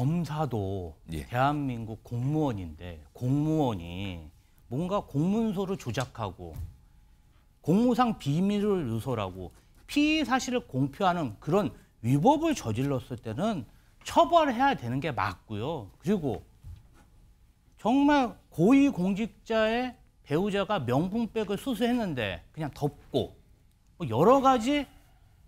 검사도 예. 대한민국 공무원인데 공무원이 뭔가 공문서를 조작하고 공무상 비밀을 유설하고 피의 사실을 공표하는 그런 위법을 저질렀을 때는 처벌해야 되는 게 맞고요. 그리고 정말 고위공직자의 배우자가 명품백을 수수했는데 그냥 덮고 뭐 여러 가지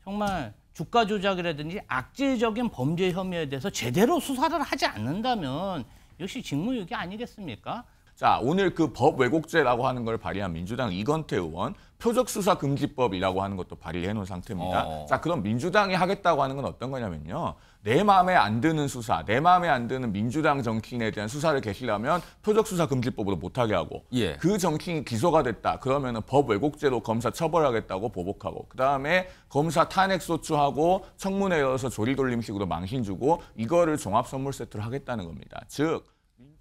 정말 주가 조작이라든지 악질적인 범죄 혐의에 대해서 제대로 수사를 하지 않는다면 역시 직무유기 아니겠습니까? 자, 오늘 그 법 왜곡죄라고 하는 걸 발의한 민주당 이건태 의원 표적수사금지법이라고 하는 것도 발의해 놓은 상태입니다. 어... 자, 그럼 민주당이 하겠다고 하는 건 어떤 거냐면요. 내 마음에 안 드는 수사, 내 마음에 안 드는 민주당 정치인에 대한 수사를 개시려면 표적 수사 금지법으로 못하게 하고 예. 그 정치인이 기소가 됐다 그러면은 법 왜곡죄로 검사 처벌하겠다고 보복하고 그 다음에 검사 탄핵 소추하고 청문회 열어서 조리 돌림식으로 망신 주고 이거를 종합 선물 세트로 하겠다는 겁니다. 즉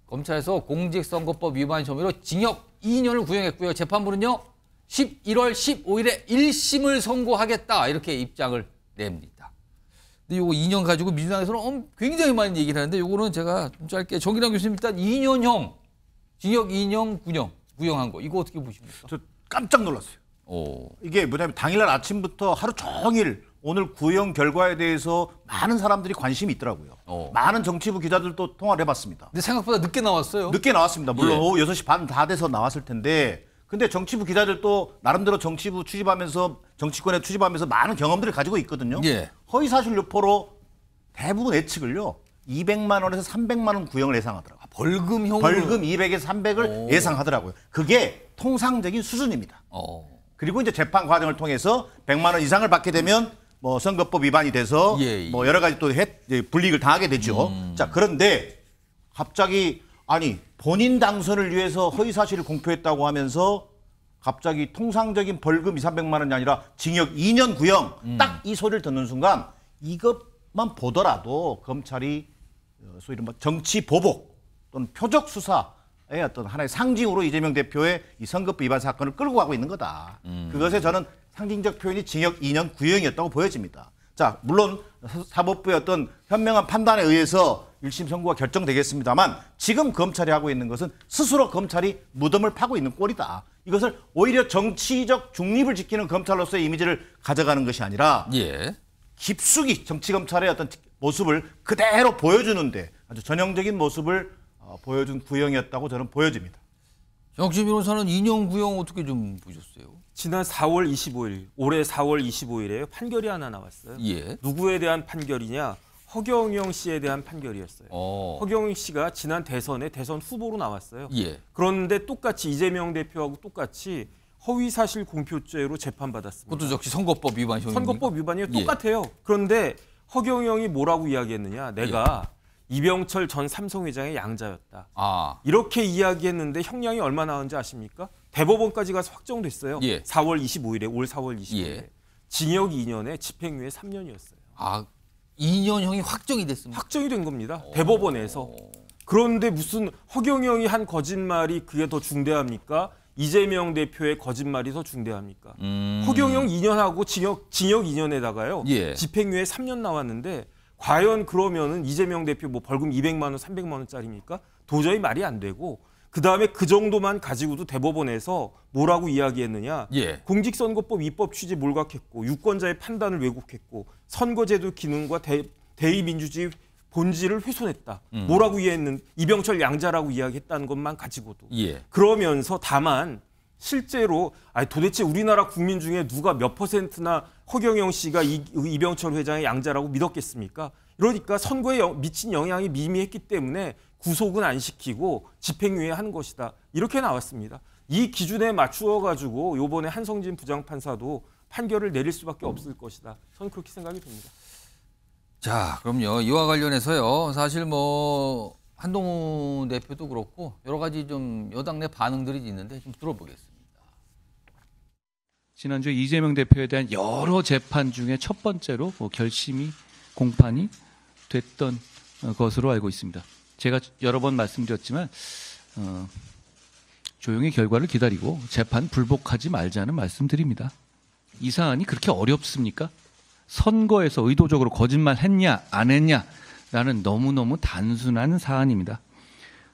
검찰에서 공직선거법 위반 혐의로 징역 2년을 구형했고요. 재판부는요 11월 15일에 1심을 선고하겠다 이렇게 입장을 냅니다. 근데 요거 2년 가지고 민주당에서는 굉장히 많은 얘기를 하는데 이거는 제가 좀 짧게 정기랑 교수님 일단 2년형 징역 2년 구형 구형한 거 이거 어떻게 보십니까? 저 깜짝 놀랐어요. 오. 이게 뭐냐면 당일날 아침부터 하루 종일 오늘 구형 결과에 대해서 많은 사람들이 관심이 있더라고요. 어. 많은 정치부 기자들도 통화를 해봤습니다. 근데 생각보다 늦게 나왔어요. 늦게 나왔습니다. 물론 예. 오후 6시 반 다 돼서 나왔을 텐데 근데 정치부 기자들도 나름대로 정치부 취집하면서 정치권에 취집하면서 많은 경험들을 가지고 있거든요. 예. 허위사실 유포로 대부분 예측을요. 200만 원에서 300만 원 구형을 예상하더라고요. 아, 벌금형 벌금 200에서 300을 오. 예상하더라고요. 그게 통상적인 수준입니다. 오. 어. 그리고 이제 재판 과정을 통해서 100만 원 이상을 받게 되면 뭐 선거법 위반이 돼서 예, 예. 뭐 여러 가지 또 해, 불이익을 당하게 되죠. 음. 자 그런데 갑자기 아니 본인 당선을 위해서 허위 사실을 공표했다고 하면서 갑자기 통상적인 벌금 2, 300만 원이 아니라 징역 2년 구형 음. 딱이 소리를 듣는 순간 이것만 보더라도 검찰이 어, 소위 이른바 정치 보복 또는 표적 수사의 어떤 하나의 상징으로 이재명 대표의 이 선거법 위반 사건을 끌고 가고 있는 거다. 음. 그것에 저는 상징적 표현이 징역 2년 구형이었다고 보여집니다. 자, 물론 사법부의 어떤 현명한 판단에 의해서 1심 선고가 결정되겠습니다만 지금 검찰이 하고 있는 것은 스스로 검찰이 무덤을 파고 있는 꼴이다. 이것을 오히려 정치적 중립을 지키는 검찰로서의 이미지를 가져가는 것이 아니라 예. 깊숙이 정치 검찰의 어떤 모습을 그대로 보여주는데 아주 전형적인 모습을 어, 보여준 구형이었다고 저는 보여집니다. 정치 변호사는 인형 구형 어떻게 좀 보셨어요? 지난 4월 25일, 올해 4월 25일에 판결이 하나 나왔어요. 예. 누구에 대한 판결이냐? 허경영 씨에 대한 판결이었어요. 어. 허경영 씨가 지난 대선에 대선 후보로 나왔어요. 예. 그런데 똑같이 이재명 대표하고 똑같이 허위 사실 공표죄로 재판받았습니다. 그것도 역시 선거법 위반 혐의. 선거법 위반이요. 예. 똑같아요. 예. 그런데 허경영이 뭐라고 이야기했느냐? 내가 예. 이병철 전 삼성 회장의 양자였다. 아. 이렇게 이야기했는데 형량이 얼마 나왔는지 아십니까? 대법원까지 가서 확정됐어요. 예. 4월 25일에 올 4월 25일에 예. 징역 2년에 집행유예 3년이었어요. 아. 2년형이 확정이 됐습니다. 확정이 된 겁니다. 대법원에서. 그런데 무슨 허경영이 한 거짓말이 그게 더 중대합니까? 이재명 대표의 거짓말이 더 중대합니까? 음. 허경영 2년하고 징역 징역 2년에다가요. 예. 집행유예 3년 나왔는데 과연 그러면은 이재명 대표 뭐 벌금 200만 원, 300만 원짜리입니까? 도저히 말이 안 되고 그다음에 그 정도만 가지고도 대법원에서 뭐라고 이야기했느냐? 예. 공직선거법 입법 취지 몰각했고 유권자의 판단을 왜곡했고 선거제도 기능과 대, 대의민주주의 본질을 훼손했다. 음. 뭐라고 이해했는 이병철 양자라고 이야기했다는 것만 가지고도 예. 그러면서 다만 실제로 아니 도대체 우리나라 국민 중에 누가 몇 퍼센트나 허경영 씨가 이, 이병철 회장의 양자라고 믿었겠습니까? 그러니까 선거에 영, 미친 영향이 미미했기 때문에 구속은 안 시키고 집행유예 한 것이다. 이렇게 나왔습니다. 이 기준에 맞추어 가지고 요번에 한성진 부장판사도 판결을 내릴 수밖에 없을 것이다. 저는 그렇게 생각이 듭니다. 자, 그럼요. 이와 관련해서요. 사실 뭐 한동훈 대표도 그렇고 여러 가지 좀 여당 내 반응들이 있는데 좀 들어보겠습니다. 지난주 이재명 대표에 대한 여러 재판 중에 첫 번째로 뭐 결심이 공판이 됐던 어, 것으로 알고 있습니다. 제가 여러 번 말씀드렸지만 어, 조용히 결과를 기다리고 재판 불복하지 말자는 말씀드립니다. 이 사안이 그렇게 어렵습니까? 선거에서 의도적으로 거짓말 했냐, 안 했냐, 라는 너무너무 단순한 사안입니다.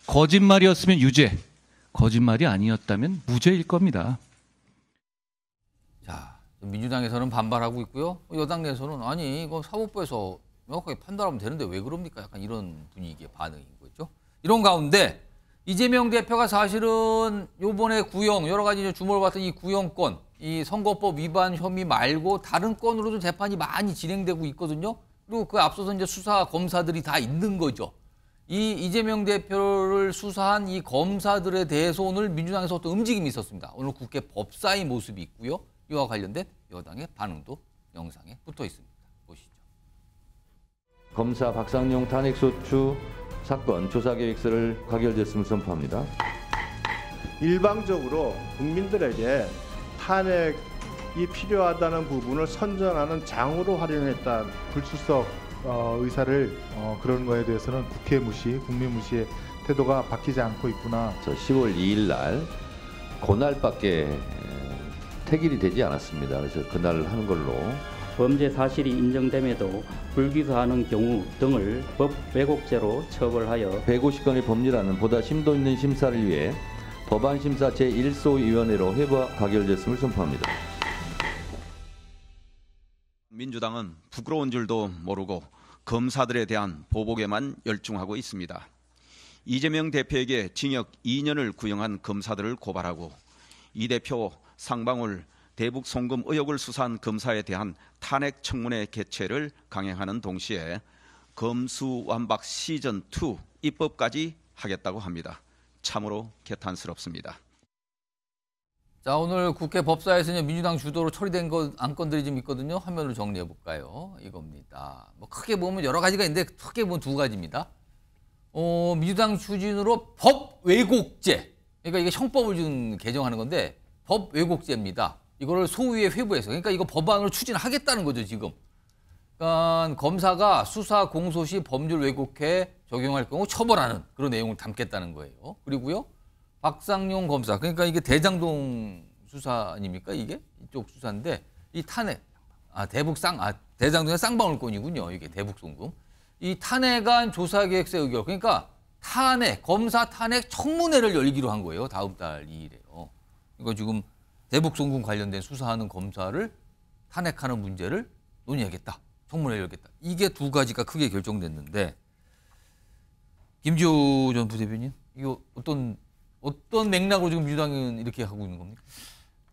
거짓말이었으면 유죄, 거짓말이 아니었다면 무죄일 겁니다. 자, 민주당에서는 반발하고 있고요. 여당 내에서는 아니, 이거 사법부에서 명확하게 판단하면 되는데 왜 그럽니까? 약간 이런 분위기의 반응인 거죠. 이런 가운데 이재명 대표가 사실은 요번에 구형, 여러 가지 주목을 받던 이 구형권, 이 선거법 위반 혐의 말고 다른 건으로도 재판이 많이 진행되고 있거든요. 그리고 그 앞서서 이제 수사 검사들이 다 있는 거죠. 이 이재명 대표를 수사한 이 검사들에 대해서 오늘 민주당에서 어 움직임이 있었습니다. 오늘 국회 법사위 모습이 있고요. 이와 관련된 여당의 반응도 영상에 붙어 있습니다. 보시죠. 검사 박상용 탄핵소추 사건 조사 계획서를 가결됐음을 선포합니다. 일방적으로 국민들에게 탄핵이 필요하다는 부분을 선전하는 장으로 활용했다. 불출석 어, 의사를 어, 그런 거에 대해서는 국회 무시, 국민 무시의 태도가 바뀌지 않고 있구나. 저 10월 2일 날 그날밖에 태길이 되지 않았습니다. 그래서 그날 하는 걸로 범죄 사실이 인정됨에도 불기소하는 경우 등을 법 왜곡죄로 처벌하여 150건의 법률안은 보다 심도 있는 심사를 위해 법안심사 제1소위원회로 회부 가결됐음을 선포합니다. 민주당은 부끄러운 줄도 모르고 검사들에 대한 보복에만 열중하고 있습니다. 이재명 대표에게 징역 2년을 구형한 검사들을 고발하고 이 대표 상방울 대북 송금 의혹을 수사한 검사에 대한 탄핵 청문회 개최를 강행하는 동시에 검수완박 시즌 2 입법까지 하겠다고 합니다. 참으로 개탄스럽습니다. 자 오늘 국회 법사에서는 민주당 주도로 처리된 것, 안건들이 좀 있거든요. 화면을 정리해 볼까요? 이겁니다. 뭐 크게 보면 여러 가지가 있는데 크게 보면 두 가지입니다. 어, 민주당 추진으로 법왜곡제 그러니까 이게 형법을 좀 개정하는 건데 법왜곡제입니다 이거를 소위에 회부해서 그러니까 이거 법안으로 추진하겠다는 거죠 지금. 그러니까 검사가 수사 공소 시 법률 왜곡해 적용할 경우 처벌하는 그런 내용을 담겠다는 거예요. 그리고요. 박상용 검사. 그러니까 이게 대장동 수사 아닙니까? 이게 이쪽 수사인데 이 탄핵 아 대북 쌍아 대장동의 쌍방울권이군요. 이게 대북 송금. 이 탄핵안 조사 계획서 의결. 그러니까 탄핵 검사 탄핵 청문회를 열기로 한 거예요. 다음 달이일에요 이거 지금 대북 송금 관련된 수사하는 검사를 탄핵하는 문제를 논의하겠다. 청문회 열겠다. 이게 두 가지가 크게 결정됐는데 김지호 전 부대변인 이거 어떤 어떤 맥락으로 지금 민주당은 이렇게 하고 있는 겁니까?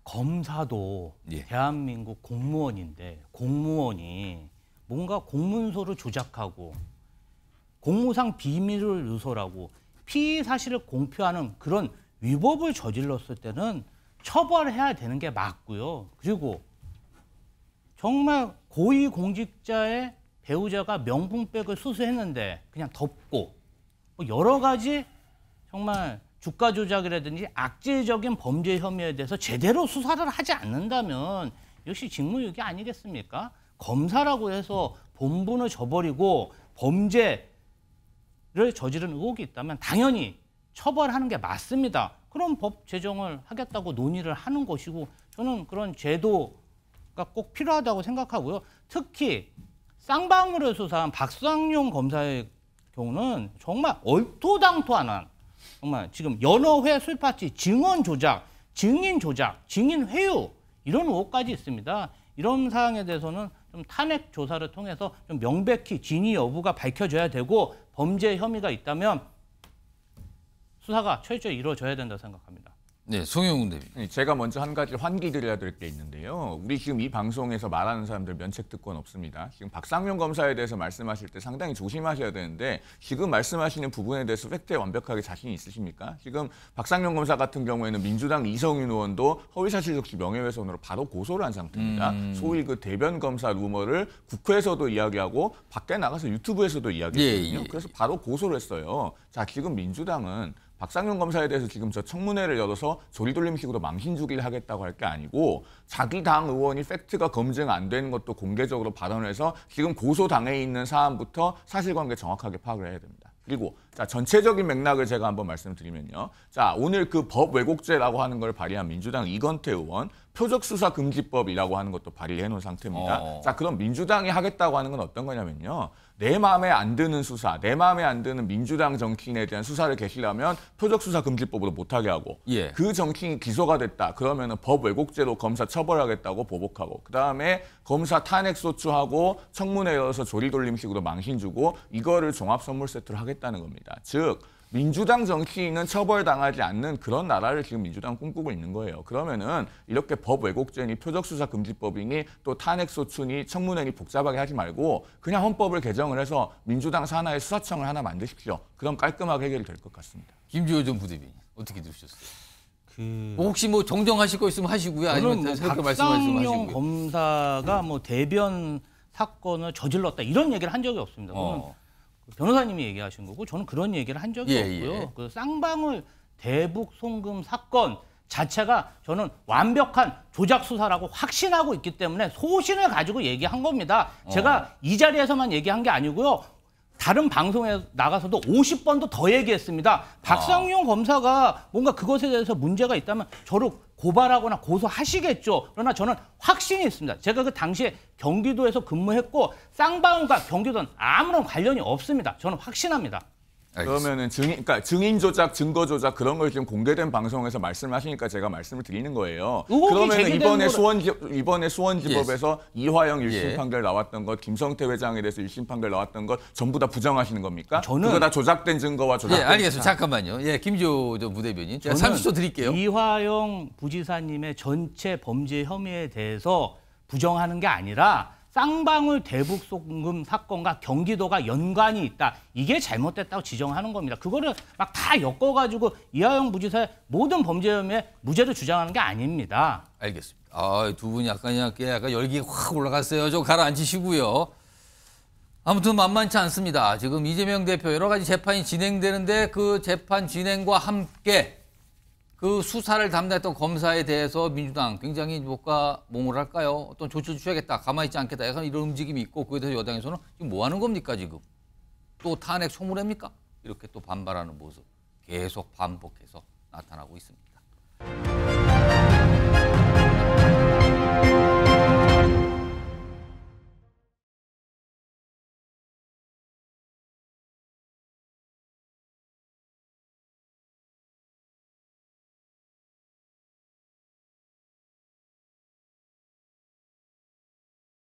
검사도 예. 대한민국 공무원인데 공무원이 뭔가 공문서를 조작하고 공무상 비밀을 유설하고 피의 사실을 공표하는 그런 위법을 저질렀을 때는 처벌해야 되는 게 맞고요. 그리고 정말 고위공직자의 배우자가 명품백을 수수했는데 그냥 덮고 뭐 여러 가지 정말 주가 조작이라든지 악질적인 범죄 혐의에 대해서 제대로 수사를 하지 않는다면 역시 직무유기 아니겠습니까? 검사라고 해서 본분을 저버리고 범죄를 저지른 의혹이 있다면 당연히 처벌하는 게 맞습니다. 그런 법 제정을 하겠다고 논의를 하는 것이고 저는 그런 제도 꼭 필요하다고 생각하고요. 특히 쌍방울을 수사한 박상용 검사의 경우는 정말 얼토당토 안한 정말 지금 연어회 술파치 증언 조작, 증인 조작, 증인 회유 이런 의혹까지 있습니다. 이런 사항에 대해서는 좀 탄핵 조사를 통해서 좀 명백히 진위 여부가 밝혀져야 되고 범죄 혐의가 있다면 수사가 철저히 이루어져야 된다 생각합니다. 네, 송영훈 대표. 네, 제가 먼저 한 가지 환기 드려야 될 게 있는데요. 우리 지금 이 방송에서 말하는 사람들 면책 특권 없습니다. 지금 박상용 검사에 대해서 말씀하실 때 상당히 조심하셔야 되는데 지금 말씀하시는 부분에 대해서 팩트에 완벽하게 자신이 있으십니까? 지금 박상용 검사 같은 경우에는 민주당 이성윤 의원도 허위사실적시 명예훼손으로 바로 고소를 한 상태입니다. 음... 소위 그 대변 검사 루머를 국회에서도 이야기하고 밖에 나가서 유튜브에서도 이야기했거든요. 예, 예. 그래서 바로 고소를 했어요. 자, 지금 민주당은 박상용 검사에 대해서 지금 저 청문회를 열어서 조리돌림식으로 망신주기를 하겠다고 할 게 아니고 자기 당 의원이 팩트가 검증 안 되는 것도 공개적으로 발언해서 을 지금 고소당해 있는 사안부터 사실관계 정확하게 파악을 해야 됩니다. 그리고 자, 전체적인 맥락을 제가 한번 말씀드리면요. 자, 오늘 그 법 왜곡죄라고 하는 걸 발의한 민주당 이건태 의원 표적수사금지법이라고 하는 것도 발의해 놓은 상태입니다. 어. 자, 그럼 민주당이 하겠다고 하는 건 어떤 거냐면요. 내 마음에 안 드는 수사, 내 마음에 안 드는 민주당 정치인에 대한 수사를 개시려면 표적수사금지법으로 못하게 하고 예. 그 정치인이 기소가 됐다. 그러면 은법 왜곡죄로 검사 처벌하겠다고 보복하고 그다음에 검사 탄핵소추하고 청문회에서 조리돌림식으로 망신 주고 이거를 종합선물세트로 하겠다는 겁니다. 겁니다. 즉 민주당 정치인은 처벌당하지 않는 그런 나라를 지금 민주당 꿈꾸고 있는 거예요. 그러면은 이렇게 법 왜곡죄니 표적수사금지법이니 또 탄핵소추니 청문회니 복잡하게 하지 말고 그냥 헌법을 개정을 해서 민주당 산하에 수사청을 하나 만드십시오. 그럼 깔끔하게 해결될 것 같습니다. 김주호 전 부대변인 어떻게 들으셨어요? 그... 뭐 혹시 뭐 정정하실 거 있으면 하시고요. 아니면 그렇게 뭐 말씀하시면 하시고요. 검사가 뭐 대변 사건을 저질렀다 이런 얘기를 한 적이 없습니다. 어. 변호사님이 얘기하신 거고 저는 그런 얘기를 한 적이 예, 예. 없고요. 예. 그 쌍방울 대북 송금 사건 자체가 저는 완벽한 조작 수사라고 확신하고 있기 때문에 소신을 가지고 얘기한 겁니다. 제가 어. 이 자리에서만 얘기한 게 아니고요. 다른 방송에 나가서도 50번도 더 얘기했습니다. 박상용 아. 검사가 뭔가 그것에 대해서 문제가 있다면 저를 고발하거나 고소하시겠죠. 그러나 저는 확신이 있습니다. 제가 그 당시에 경기도에서 근무했고 쌍방울과 경기도는 아무런 관련이 없습니다. 저는 확신합니다. 그러면은 증인, 그러니까 증인 조작, 증거 조작 그런 걸 지금 공개된 방송에서 말씀하시니까 제가 말씀을 드리는 거예요. 그러면 이번에 수원 이번에 수원지법에서 예. 이화영 1심 판결 나왔던 것, 김성태 회장에 대해서 1심 판결 나왔던 것 전부 다 부정하시는 겁니까? 저는 그거 다 조작된 증거와 조작 예, 알겠습니다. 잠깐만요. 예, 김조 무대변인. 제가 30초 드릴게요. 이화영 부지사님의 전체 범죄 혐의에 대해서 부정하는 게 아니라 쌍방울 대북 송금 사건과 경기도가 연관이 있다. 이게 잘못됐다고 지정하는 겁니다. 그거를 막 다 엮어가지고 이하영 부지사의 모든 범죄 혐의에 무죄를 주장하는 게 아닙니다. 알겠습니다. 아, 두 분이 약간 약간, 약간 열기 확 올라갔어요. 좀 가라앉히시고요. 아무튼 만만치 않습니다. 지금 이재명 대표 여러 가지 재판이 진행되는데 그 재판 진행과 함께 그 수사를 담당했던 검사에 대해서 민주당 굉장히 뭔가 뭐랄까요 어떤 조치를 취야겠다 가만히 있지 않겠다 약간 이런 움직임이 있고 그에 대해서 여당에서는 지금 뭐 하는 겁니까 지금 또 탄핵 소문입니까 이렇게 또 반발하는 모습 계속 반복해서 나타나고 있습니다.